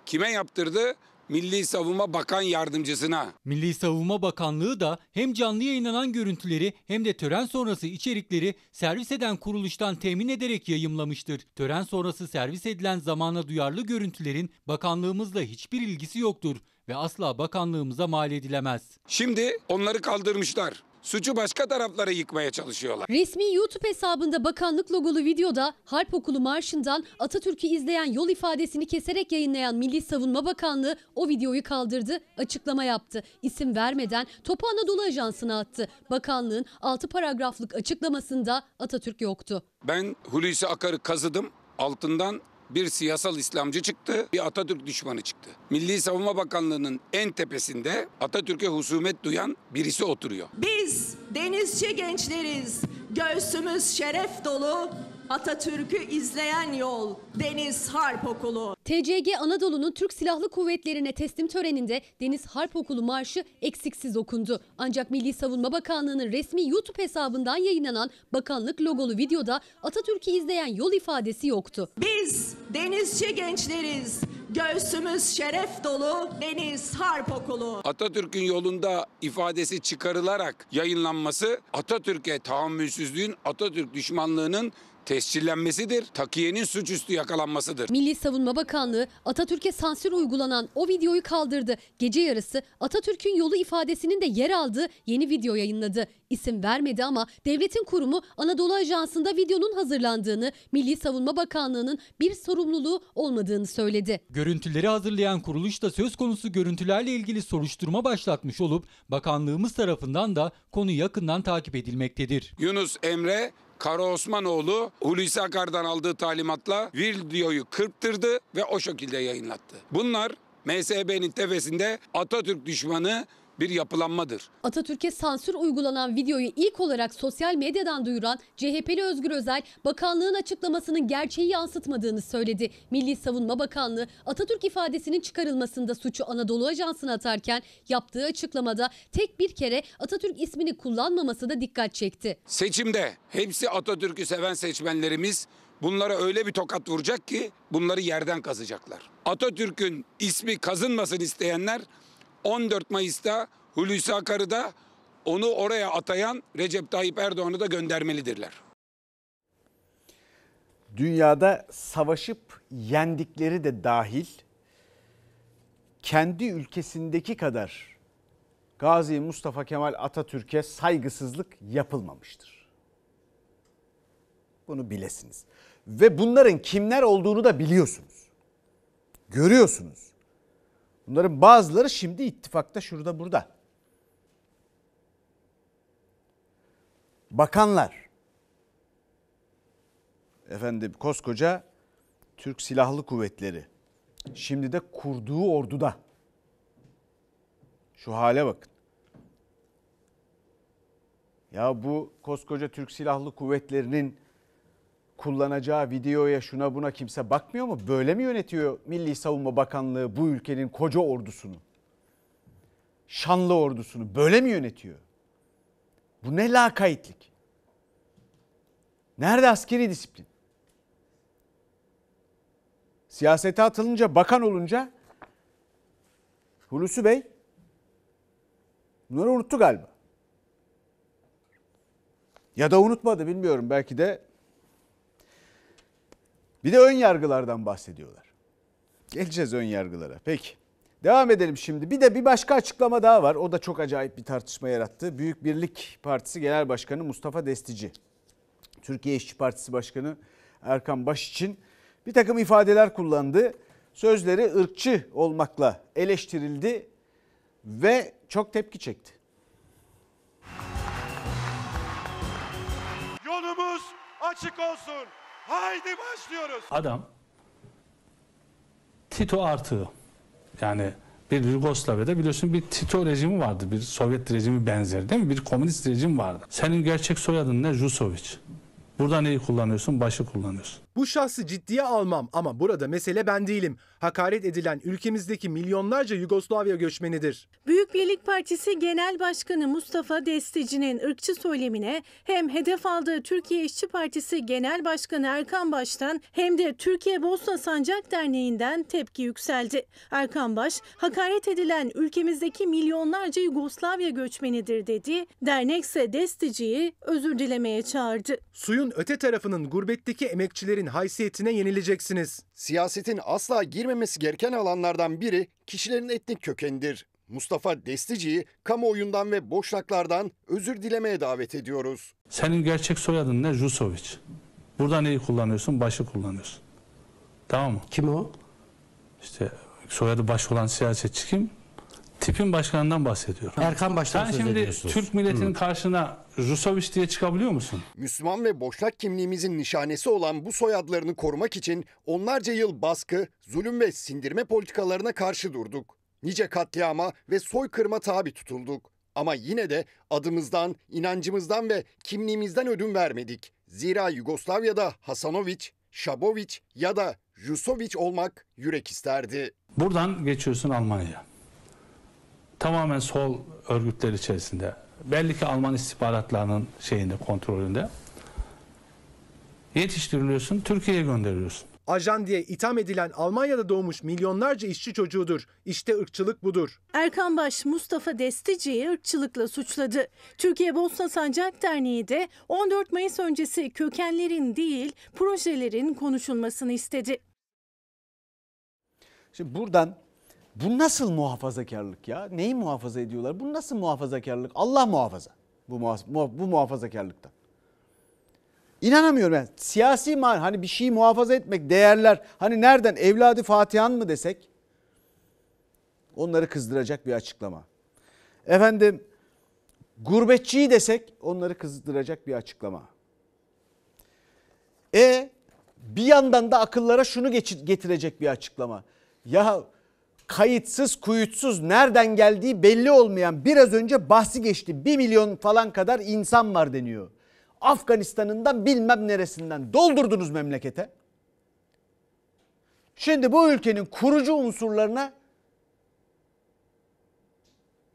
Kime yaptırdı? Milli Savunma Bakan Yardımcısına. Milli Savunma Bakanlığı da hem canlı yayınlanan görüntüleri hem de tören sonrası içerikleri servis eden kuruluştan temin ederek yayımlamıştır. Tören sonrası servis edilen zamana duyarlı görüntülerin bakanlığımızla hiçbir ilgisi yoktur ve asla bakanlığımıza mal edilemez. Şimdi onları kaldırmışlar suçu başka taraflara yıkmaya çalışıyorlar. Resmi YouTube hesabında bakanlık logolu videoda Harp Okulu Marşı'ndan Atatürk'ü izleyen yol ifadesini keserek yayınlayan Milli Savunma Bakanlığı o videoyu kaldırdı, açıklama yaptı. İsim vermeden topu Anadolu Ajansı'na attı. Bakanlığın 6 paragraflık açıklamasında Atatürk yoktu. Ben Hulusi Akar'ı kazıdım, altından bir siyasal İslamcı çıktı, bir Atatürk düşmanı çıktı. Milli Savunma Bakanlığı'nın en tepesinde Atatürk'e husumet duyan birisi oturuyor. Biz denizci gençleriz, göğsümüz şeref dolu, Atatürk'ü izleyen yol Deniz Harp Okulu. TCG Anadolu'nun Türk Silahlı Kuvvetleri'ne teslim töreninde Deniz Harp Okulu marşı eksiksiz okundu. Ancak Milli Savunma Bakanlığı'nın resmi YouTube hesabından yayınlanan bakanlık logolu videoda Atatürk'ü izleyen yol ifadesi yoktu. Biz denizci gençleriz. Göğsümüz şeref dolu Deniz Harp Okulu. Atatürk'ün yolunda ifadesi çıkarılarak yayınlanması Atatürk'e tahammülsüzlüğün, Atatürk düşmanlığının tescillenmesidir. Takiyenin suçüstü yakalanmasıdır. Milli Savunma Bakanlığı Atatürk'e sansür uygulanan o videoyu kaldırdı. Gece yarısı Atatürk'ün yolu ifadesinin de yer aldığı yeni video yayınladı. İsim vermedi ama devletin kurumu Anadolu Ajansı'nda videonun hazırlandığını, Milli Savunma Bakanlığı'nın bir sorumluluğu olmadığını söyledi. Görüntüleri hazırlayan kuruluş da söz konusu görüntülerle ilgili soruşturma başlatmış olup bakanlığımız tarafından da konu yakından takip edilmektedir. Yunus Emre Kara Osmanoğlu Hulusi Akar'dan aldığı talimatla videoyu kırptırdı ve o şekilde yayınlattı. Bunlar MSB'nin tepesinde Atatürk düşmanı bir yapılanmadır. Atatürk'e sansür uygulanan videoyu ilk olarak sosyal medyadan duyuran CHP'li Özgür Özel bakanlığın açıklamasının gerçeği yansıtmadığını söyledi. Milli Savunma Bakanlığı Atatürk ifadesinin çıkarılmasında suçu Anadolu Ajansı'na atarken yaptığı açıklamada tek bir kere Atatürk ismini kullanmaması da dikkat çekti. Seçimde hepsi Atatürk'ü seven seçmenlerimiz bunlara öyle bir tokat vuracak ki bunları yerden kazacaklar. Atatürk'ün ismi kazınmasın isteyenler 14 Mayıs'ta Hulusi Akar'ı onu oraya atayan Recep Tayyip Erdoğan'ı da göndermelidirler. Dünyada savaşıp yendikleri de dahil kendi ülkesindeki kadar Gazi Mustafa Kemal Atatürk'e saygısızlık yapılmamıştır. Bunu bilesiniz. Ve bunların kimler olduğunu da biliyorsunuz. Görüyorsunuz. Bunların bazıları şimdi ittifakta şurada burada. Bakanlar. Efendim koskoca Türk Silahlı Kuvvetleri. Şimdi de kurduğu orduda. Şu hale bakın. Ya bu koskoca Türk Silahlı Kuvvetleri'nin kullanacağı videoya şuna buna kimse bakmıyor mu? Böyle mi yönetiyor Milli Savunma Bakanlığı bu ülkenin koca ordusunu? Şanlı ordusunu böyle mi yönetiyor? Bu ne lakaytlık? Nerede askeri disiplin? Siyasete atılınca, bakan olunca Hulusi Bey bunları unuttu galiba. Ya da unutmadı bilmiyorum. Belki de bir de ön yargılardan bahsediyorlar. Geleceğiz ön yargılara. Peki. Devam edelim şimdi. Bir de bir başka açıklama daha var. O da çok acayip bir tartışma yarattı. Büyük Birlik Partisi Genel Başkanı Mustafa Destici. Türkiye İşçi Partisi Başkanı Erkan Baş için bir takım ifadeler kullandı. Sözleri ırkçı olmakla eleştirildi ve çok tepki çekti. Yolumuz açık olsun. Haydi başlıyoruz. Adam Tito artığı yani bir Yugoslavya'da biliyorsun bir Tito rejimi vardı. Bir Sovyet rejimi benzeri değil mi? Bir komünist rejim vardı. Senin gerçek soyadın ne? Jusovic. Burada neyi kullanıyorsun? Başı kullanıyorsun. Bu şahsı ciddiye almam ama burada mesele ben değilim. Hakaret edilen ülkemizdeki milyonlarca Yugoslavya göçmenidir. Büyük Birlik Partisi Genel Başkanı Mustafa Destici'nin ırkçı söylemine hem hedef aldığı Türkiye İşçi Partisi Genel Başkanı Erkan Baş'tan hem de Türkiye Bosna Sancak Derneği'nden tepki yükseldi. Erkan Baş, hakaret edilen ülkemizdeki milyonlarca Yugoslavya göçmenidir dedi. Dernek ise Destici'yi özür dilemeye çağırdı. Suyun öte tarafının gurbetteki emekçilerin haysiyetine yenileceksiniz. Siyasetin asla girmemesi gereken alanlardan biri kişilerin etnik kökenidir. Mustafa Destici'yi kamuoyundan ve boşluklardan özür dilemeye davet ediyoruz. Senin gerçek soyadın ne? Jusovic. Burada neyi kullanıyorsun? Başı kullanıyorsun. Tamam mı? Kim o? İşte soyadı baş olan siyasetçi kim? Tipin başkanından bahsediyorum. Erkan başkan Sen şimdi Türk milletinin karşına Rusaviç diye çıkabiliyor musun? Müslüman ve boşnak kimliğimizin nişanesi olan bu soyadlarını korumak için onlarca yıl baskı, zulüm ve sindirme politikalarına karşı durduk. Nice katliama ve soykırma tabi tutulduk. Ama yine de adımızdan, inancımızdan ve kimliğimizden ödün vermedik. Zira Yugoslavya'da Hasanoviç, Şaboviç ya da Jusoviç olmak yürek isterdi. Buradan geçiyorsun Almanya'ya. Tamamen sol örgütler içerisinde belli ki Alman istihbaratlarının şeyinde kontrolünde yetiştiriliyorsun, Türkiye'ye gönderiyorsun. Ajan diye itham edilen Almanya'da doğmuş milyonlarca işçi çocuğudur. İşte ırkçılık budur. Erkan Baş Mustafa Destici'yi ırkçılıkla suçladı. Türkiye Bosna Sancak Derneği de 14 Mayıs öncesi kökenlerin değil projelerin konuşulmasını istedi. Şimdi buradan bu nasıl muhafazakarlık ya? Neyi muhafaza ediyorlar? Bu nasıl muhafazakarlık? Allah muhafaza bu, muhaf bu muhafazakarlıktan. İnanamıyorum yani siyasi man hani bir şeyi muhafaza etmek değerler hani nereden evladı Fatihan mı desek onları kızdıracak bir açıklama. Efendim gurbetçiyi desek onları kızdıracak bir açıklama. E bir yandan da akıllara şunu getirecek bir açıklama. Ya kayıtsız kuyutsuz nereden geldiği belli olmayan biraz önce bahsi geçti 1 milyon falan kadar insan var deniyor. Afganistan'ından bilmem neresinden doldurdunuz memlekete. Şimdi bu ülkenin kurucu unsurlarına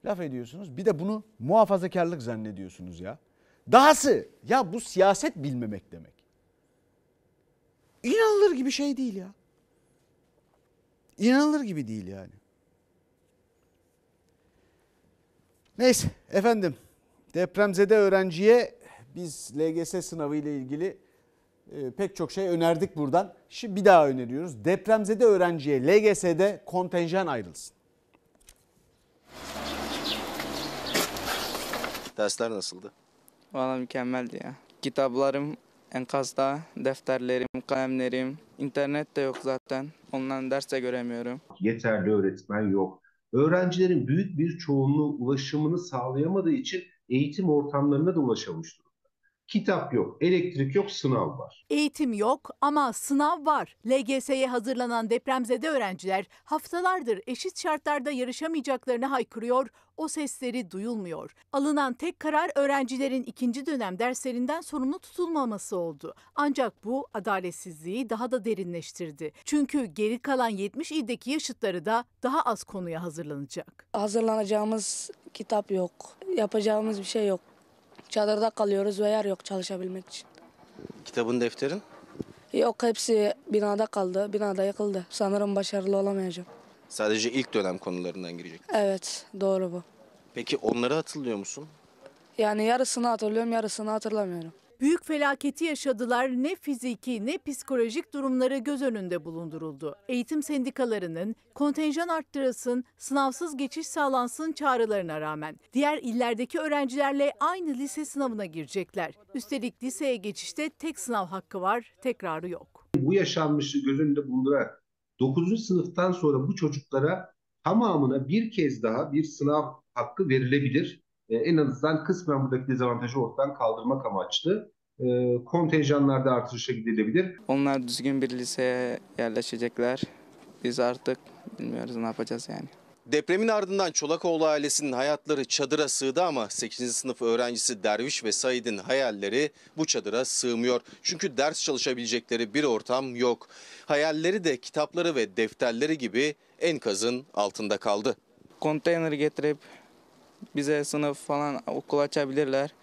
laf ediyorsunuz. Bir de bunu muhafazakarlık zannediyorsunuz ya. Dahası ya bu siyaset bilmemek demek. İnanılır gibi şey değil ya. İnanılır gibi değil yani. Neyse efendim depremzede öğrenciye biz LGS sınavı ile ilgili e, pek çok şey önerdik buradan. Şimdi bir daha öneriyoruz. Depremzede öğrenciye LGS'de kontenjan ayrılsın. Dersler nasıldı? Valla mükemmeldi ya. Kitaplarım enkazda, defterlerim kalemlerim. İnternet de yok zaten. Ondan ders de göremiyorum. Yeterli öğretmen yok. Öğrencilerin büyük bir çoğunluğu ulaşımını sağlayamadığı için eğitim ortamlarına da ulaşamış Kitap yok, elektrik yok, sınav var. Eğitim yok ama sınav var. LGS'ye hazırlanan depremzede öğrenciler haftalardır eşit şartlarda yarışamayacaklarını haykırıyor, o sesleri duyulmuyor. Alınan tek karar öğrencilerin ikinci dönem derslerinden sorumlu tutulmaması oldu. Ancak bu adaletsizliği daha da derinleştirdi. Çünkü geri kalan 70 ildeki yaşıtları da daha az konuya hazırlanacak. Hazırlanacağımız kitap yok, yapacağımız bir şey yok. Çadırda kalıyoruz ve yer yok çalışabilmek için. Kitabın, defterin? Yok hepsi binada kaldı. Binada yıkıldı. Sanırım başarılı olamayacağım. Sadece ilk dönem konularından girecek. Evet doğru bu. Peki onları hatırlıyor musun? Yani yarısını hatırlıyorum yarısını hatırlamıyorum. Büyük felaketi yaşadılar ne fiziki ne psikolojik durumları göz önünde bulunduruldu. Eğitim sendikalarının kontenjan arttırılsın, sınavsız geçiş sağlansın çağrılarına rağmen diğer illerdeki öğrencilerle aynı lise sınavına girecekler. Üstelik liseye geçişte tek sınav hakkı var, tekrarı yok. Bu yaşanmışı göz önünde bulundurarak 9. sınıftan sonra bu çocuklara tamamına bir kez daha bir sınav hakkı verilebilir ee, en azından kısmen buradaki dezavantajı ortadan kaldırmak amaçlı e, ee, kontenjanlarda artırışa gidilebilir. Onlar düzgün bir liseye yerleşecekler. Biz artık bilmiyoruz ne yapacağız yani. Depremin ardından Çolakoğlu ailesinin hayatları çadıra sığdı ama 8. sınıf öğrencisi Derviş ve Said'in hayalleri bu çadıra sığmıyor. Çünkü ders çalışabilecekleri bir ortam yok. Hayalleri de kitapları ve defterleri gibi enkazın altında kaldı. Konteyner getirip bize sınıf falan okul açabilirler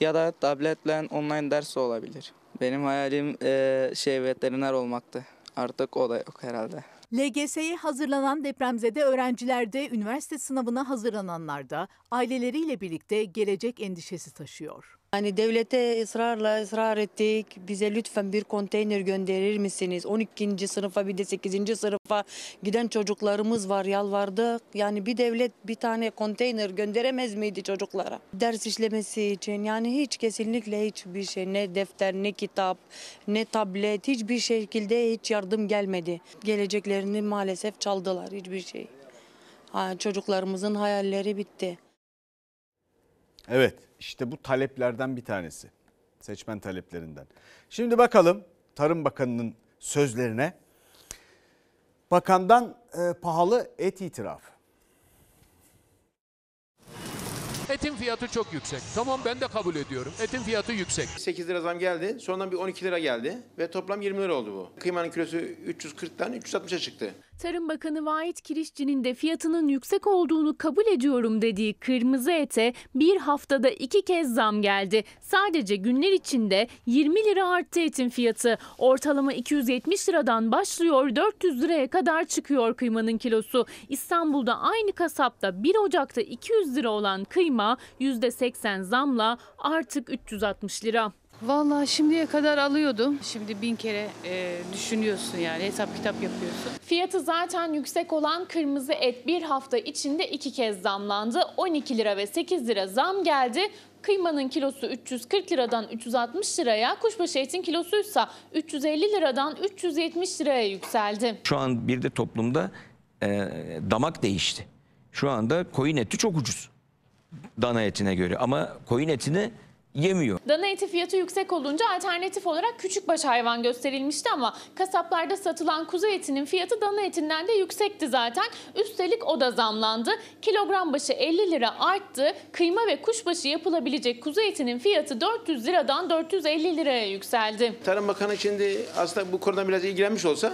ya da tabletle online ders olabilir. Benim hayalim e, şey veteriner olmaktı. Artık o da yok herhalde. LGS'ye hazırlanan depremzede öğrencilerde, üniversite sınavına hazırlananlar da aileleriyle birlikte gelecek endişesi taşıyor. Yani devlete ısrarla ısrar ettik. Bize lütfen bir konteyner gönderir misiniz? 12. sınıfa bir de 8. sınıfa giden çocuklarımız var yalvardık. Yani bir devlet bir tane konteyner gönderemez miydi çocuklara? Ders işlemesi için yani hiç kesinlikle hiçbir şey ne defter ne kitap ne tablet hiçbir şekilde hiç yardım gelmedi. Geleceklerini maalesef çaldılar hiçbir şey. Ha, çocuklarımızın hayalleri bitti. Evet işte bu taleplerden bir tanesi. Seçmen taleplerinden. Şimdi bakalım Tarım Bakanı'nın sözlerine. Bakandan e, pahalı et itirafı. Etin fiyatı çok yüksek. Tamam ben de kabul ediyorum. Etin fiyatı yüksek. 8 lira zam geldi. Sonradan bir 12 lira geldi. Ve toplam 20 lira oldu bu. Kıymanın kilosu 340'tan 360'a çıktı. Tarım Bakanı Vahit Kirişçi'nin de fiyatının yüksek olduğunu kabul ediyorum dediği kırmızı ete bir haftada iki kez zam geldi. Sadece günler içinde 20 lira arttı etin fiyatı. Ortalama 270 liradan başlıyor 400 liraya kadar çıkıyor kıymanın kilosu. İstanbul'da aynı kasapta 1 Ocak'ta 200 lira olan kıyma %80 zamla artık 360 lira. Vallahi şimdiye kadar alıyordum. Şimdi bin kere e, düşünüyorsun yani hesap kitap yapıyorsun. Fiyatı zaten yüksek olan kırmızı et bir hafta içinde iki kez zamlandı. 12 lira ve 8 lira zam geldi. Kıymanın kilosu 340 liradan 360 liraya, kuşbaşı etin kilosuysa 350 liradan 370 liraya yükseldi. Şu an bir de toplumda e, damak değişti. Şu anda koyun eti çok ucuz dana etine göre ama koyun etini yemiyor. Dana eti fiyatı yüksek olunca alternatif olarak küçük baş hayvan gösterilmişti ama kasaplarda satılan kuzu etinin fiyatı dana etinden de yüksekti zaten. Üstelik o da zamlandı. Kilogram başı 50 lira arttı. Kıyma ve kuşbaşı yapılabilecek kuzu etinin fiyatı 400 liradan 450 liraya yükseldi. Tarım Bakanı şimdi aslında bu konuda biraz ilgilenmiş olsa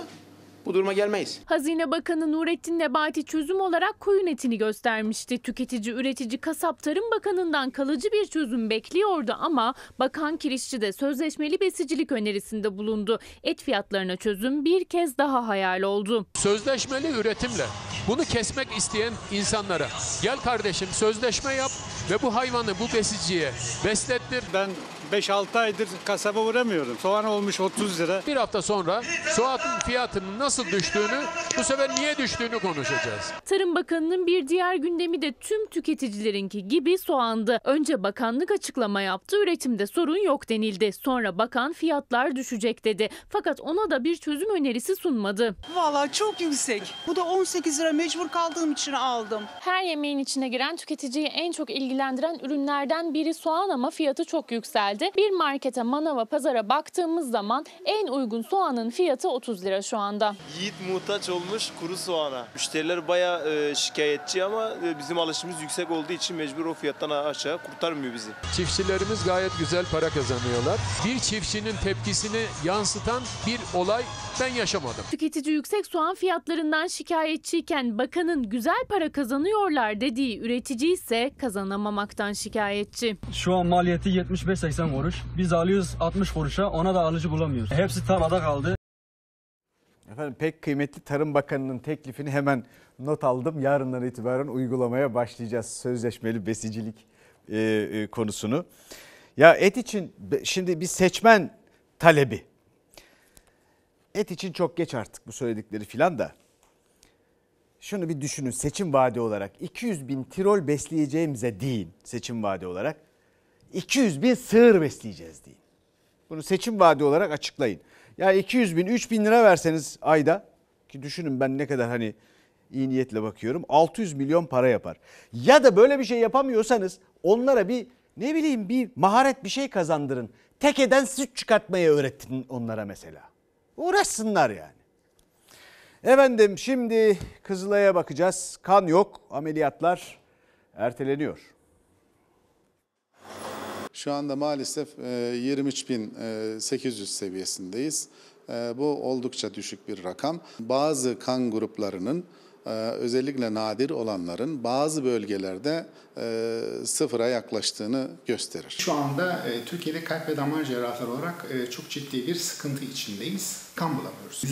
bu duruma gelmeyiz. Hazine Bakanı Nurettin Nebati çözüm olarak koyun etini göstermişti. Tüketici, üretici, kasap, tarım bakanından kalıcı bir çözüm bekliyordu ama Bakan Kirişçi de sözleşmeli besicilik önerisinde bulundu. Et fiyatlarına çözüm bir kez daha hayal oldu. Sözleşmeli üretimle bunu kesmek isteyen insanlara gel kardeşim sözleşme yap ve bu hayvanı bu besiciye beslettir. Ben 5-6 aydır kasaba uğramıyorum. Soğan olmuş 30 lira. Bir hafta sonra soğanın fiyatının nasıl düştüğünü, bu sefer niye düştüğünü konuşacağız. Tarım Bakanı'nın bir diğer gündemi de tüm tüketicilerinki gibi soğandı. Önce bakanlık açıklama yaptı, üretimde sorun yok denildi. Sonra bakan fiyatlar düşecek dedi. Fakat ona da bir çözüm önerisi sunmadı. Valla çok yüksek. Bu da 18 lira mecbur kaldığım için aldım. Her yemeğin içine giren tüketiciyi en çok ilgilendiren ürünlerden biri soğan ama fiyatı çok yükseldi şekilde bir markete, manava, pazara baktığımız zaman en uygun soğanın fiyatı 30 lira şu anda. Yiğit muhtaç olmuş kuru soğana. Müşteriler baya e, şikayetçi ama e, bizim alışımız yüksek olduğu için mecbur o fiyattan aşağı kurtarmıyor bizi. Çiftçilerimiz gayet güzel para kazanıyorlar. Bir çiftçinin tepkisini yansıtan bir olay ben yaşamadım. Tüketici yüksek soğan fiyatlarından şikayetçiyken bakanın güzel para kazanıyorlar dediği üretici ise kazanamamaktan şikayetçi. Şu an maliyeti 75-80 80 kuruş. Biz alıyoruz 60 kuruşa ona da alıcı bulamıyoruz. Hepsi tarlada kaldı. Efendim pek kıymetli Tarım Bakanı'nın teklifini hemen not aldım. Yarından itibaren uygulamaya başlayacağız sözleşmeli besicilik e, e, konusunu. Ya et için şimdi bir seçmen talebi. Et için çok geç artık bu söyledikleri filan da. Şunu bir düşünün seçim vaadi olarak 200 bin tirol besleyeceğimize değil seçim vaadi olarak 200 bin sığır besleyeceğiz deyin. Bunu seçim vaadi olarak açıklayın. Ya yani 200 bin 3 bin lira verseniz ayda ki düşünün ben ne kadar hani iyi niyetle bakıyorum 600 milyon para yapar. Ya da böyle bir şey yapamıyorsanız onlara bir ne bileyim bir maharet bir şey kazandırın. Tekeden süt çıkartmayı öğretin onlara mesela. Uğraşsınlar yani. Efendim şimdi Kızılay'a bakacağız. Kan yok ameliyatlar erteleniyor. Şu anda maalesef 23.800 e, e, seviyesindeyiz. E, bu oldukça düşük bir rakam. Bazı kan gruplarının özellikle nadir olanların bazı bölgelerde sıfıra yaklaştığını gösterir. Şu anda Türkiye'de kalp ve damar cerrahları olarak çok ciddi bir sıkıntı içindeyiz. Kan bulamıyoruz.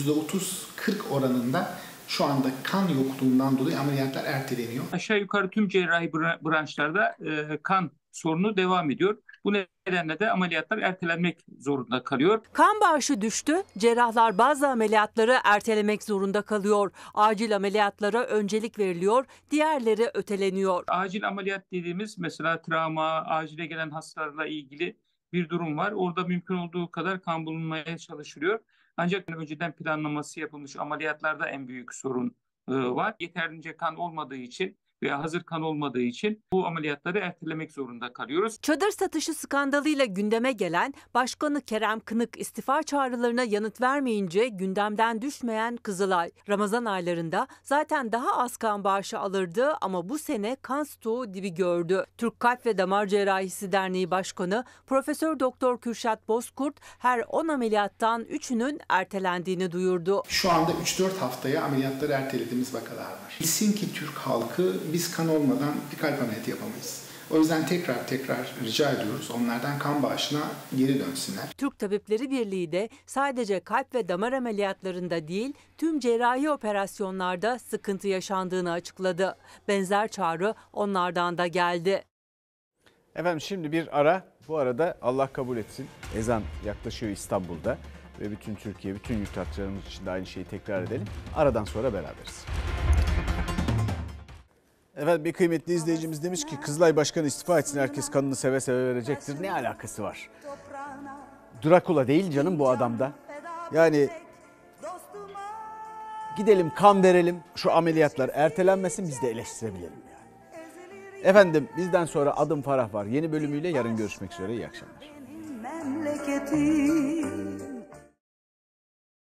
%30-40 oranında şu anda kan yokluğundan dolayı ameliyatlar erteleniyor. Aşağı yukarı tüm cerrahi branşlarda kan sorunu devam ediyor. Bu nedenle de ameliyatlar ertelenmek zorunda kalıyor. Kan bağışı düştü. Cerrahlar bazı ameliyatları ertelemek zorunda kalıyor. Acil ameliyatlara öncelik veriliyor, diğerleri öteleniyor. Acil ameliyat dediğimiz mesela travma, acile gelen hastalarla ilgili bir durum var. Orada mümkün olduğu kadar kan bulunmaya çalışılıyor. Ancak önceden planlaması yapılmış ameliyatlarda en büyük sorun e, var. Yeterince kan olmadığı için veya hazır kan olmadığı için bu ameliyatları ertelemek zorunda kalıyoruz. Çadır satışı skandalıyla gündeme gelen Başkanı Kerem Kınık istifa çağrılarına yanıt vermeyince gündemden düşmeyen Kızılay. Ramazan aylarında zaten daha az kan bağışı alırdı ama bu sene kan stoğu dibi gördü. Türk Kalp ve Damar Cerrahisi Derneği Başkanı Profesör Doktor Kürşat Bozkurt her 10 ameliyattan 3'ünün ertelendiğini duyurdu. Şu anda 3-4 haftaya ameliyatları ertelediğimiz vakalar var. Bilsin ki Türk halkı biz kan olmadan bir kalp ameliyatı yapamayız. O yüzden tekrar tekrar rica ediyoruz onlardan kan bağışına geri dönsünler. Türk Tabipleri Birliği de sadece kalp ve damar ameliyatlarında değil tüm cerrahi operasyonlarda sıkıntı yaşandığını açıkladı. Benzer çağrı onlardan da geldi. Efendim şimdi bir ara. Bu arada Allah kabul etsin ezan yaklaşıyor İstanbul'da ve bütün Türkiye, bütün yurttaşlarımız için de aynı şeyi tekrar edelim. Aradan sonra beraberiz. Evet bir kıymetli izleyicimiz demiş ki Kızılay Başkanı istifa etsin herkes kanını seve seve verecektir. Ne alakası var? Drakula değil canım bu adamda. Yani gidelim kan verelim şu ameliyatlar ertelenmesin biz de eleştirebilelim yani. Efendim bizden sonra adım Farah var. Yeni bölümüyle yarın görüşmek üzere iyi akşamlar. Memleketi